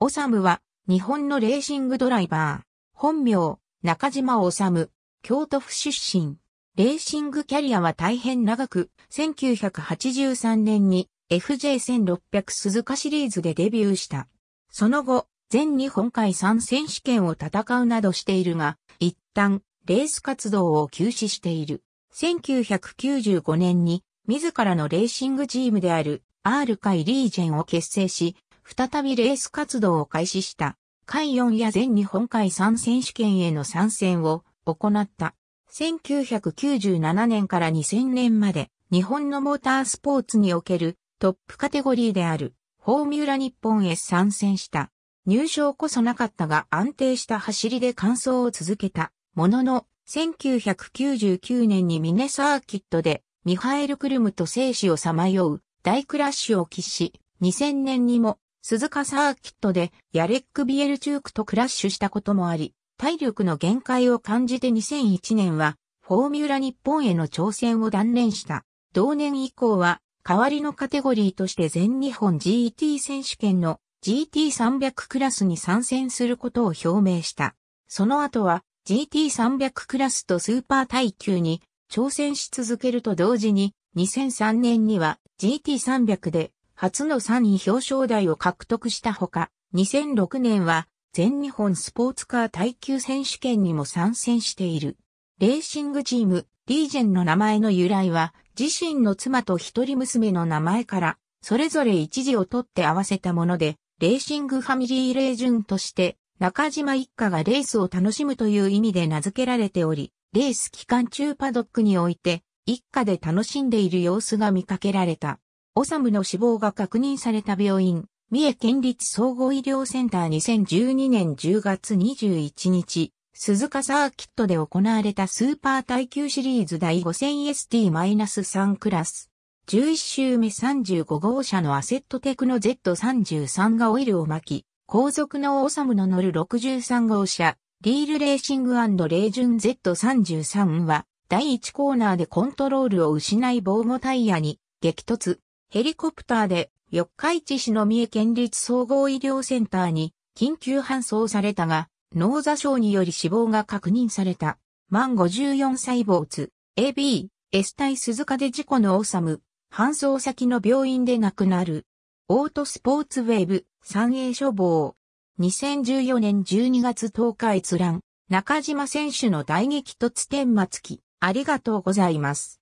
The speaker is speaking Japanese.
オサムは、日本のレーシングドライバー。本名、中島治。京都府出身。レーシングキャリアは大変長く、1983年に FJ1600 鈴鹿シリーズでデビューした。その後、全日本海3選手権を戦うなどしているが、一旦、レース活動を休止している。1995年に、自らのレーシングチームである、R カリージェンを結成し、再びレース活動を開始した。海4や全日本海3選手権への参戦を行った。1997年から2000年まで日本のモータースポーツにおけるトップカテゴリーであるフォーミュラ日本へ参戦した。入賞こそなかったが安定した走りで完走を続けた。ものの、1999年にミネサーキットでミハエル・クルムと生死をさまよう大クラッシュを喫し、2000年にも鈴鹿サーキットでヤレック・ビエルチュークとクラッシュしたこともあり、体力の限界を感じて2001年はフォーミュラ日本への挑戦を断念した。同年以降は代わりのカテゴリーとして全日本 GT 選手権の GT300 クラスに参戦することを表明した。その後は GT300 クラスとスーパー耐久に挑戦し続けると同時に2003年には GT300 で初の3位表彰台を獲得したほか、2006年は全日本スポーツカー耐久選手権にも参戦している。レーシングチーム、リージェンの名前の由来は、自身の妻と一人娘の名前から、それぞれ一字を取って合わせたもので、レーシングファミリーレージュンとして、中島一家がレースを楽しむという意味で名付けられており、レース期間中パドックにおいて、一家で楽しんでいる様子が見かけられた。オサムの死亡が確認された病院、三重県立総合医療センター2012年10月21日、鈴鹿サーキットで行われたスーパー耐久シリーズ第 5000ST-3 クラス。11周目35号車のアセットテクノ Z33 がオイルを巻き、後続のオサムの乗る63号車、リールレーシングレージュン Z33 は、第1コーナーでコントロールを失い防護タイヤに激突。ヘリコプターで四日市市の三重県立総合医療センターに緊急搬送されたが、脳座症により死亡が確認された。満54歳津、AB、S 体鈴鹿で事故の治む、搬送先の病院で亡くなる。オートスポーツウェーブ、三栄処方。2014年12月10日閲覧、中島選手の大激突天末期、ありがとうございます。